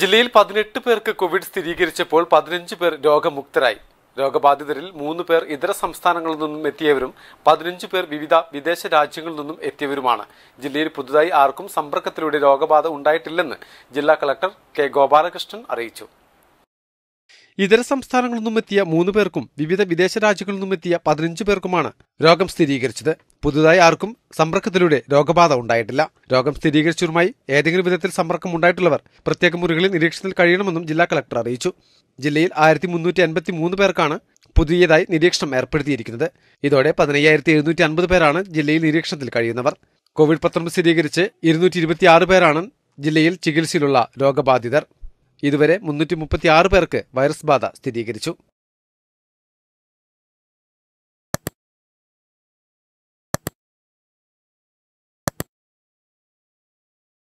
ജില്ലയിൽ പതിനെട്ട് പേർക്ക് കോവിഡ് സ്ഥിരീകരിച്ചപ്പോൾ പതിനഞ്ച് പേർ രോഗമുക്തരായി രോഗബാധിതരിൽ മൂന്ന് പേർ ഇതര സംസ്ഥാനങ്ങളിൽ നിന്നും എത്തിയവരും പതിനഞ്ച് പേർ വിവിധ വിദേശ രാജ്യങ്ങളിൽ നിന്നും എത്തിയവരുമാണ് ജില്ലയിൽ പുതുതായി ആർക്കും സമ്പർക്കത്തിലൂടെ രോഗബാധ ഉണ്ടായിട്ടില്ലെന്ന് ജില്ലാ കളക്ടർ കെ ഗോപാലകൃഷ്ണൻ അറിയിച്ചു ഇതര സംസ്ഥാനങ്ങളിൽ നിന്നുമെത്തിയ മൂന്ന് പേർക്കും വിവിധ വിദേശ രാജ്യങ്ങളിൽ നിന്നുമെത്തിയ പതിനഞ്ച് പേർക്കുമാണ് രോഗം സ്ഥിരീകരിച്ചത് പുതുതായി ആർക്കും സമ്പർക്കത്തിലൂടെ രോഗബാധ ഉണ്ടായിട്ടില്ല രോഗം സ്ഥിരീകരിച്ചവരുമായി ഏതെങ്കിലും വിധത്തിൽ സമ്പർക്കം ഉണ്ടായിട്ടുള്ളവർ പ്രത്യേക മുറികളിൽ നിരീക്ഷണത്തിൽ കഴിയണമെന്നും ജില്ലാ കളക്ടർ അറിയിച്ചു ജില്ലയിൽ ആയിരത്തി മുന്നൂറ്റി അൻപത്തി മൂന്ന് പേർക്കാണ് പുതിയതായി നിരീക്ഷണം ഏർപ്പെടുത്തിയിരിക്കുന്നത് ഇതോടെ പതിനയ്യായിരത്തി എഴുന്നൂറ്റി അൻപത് പേരാണ് ജില്ലയിൽ നിരീക്ഷണത്തിൽ കഴിയുന്നവർ കോവിഡ് പത്തൊമ്പത് സ്ഥിരീകരിച്ച് ഇരുന്നൂറ്റി ഇരുപത്തിയാറ് പേരാണ് ജില്ലയിൽ ചികിത്സയിലുള്ള രോഗബാധിതർ ഇതുവരെ മുന്നൂറ്റി മുപ്പത്തിയാറ് പേർക്ക് വൈറസ് ബാധ സ്ഥിരീകരിച്ചു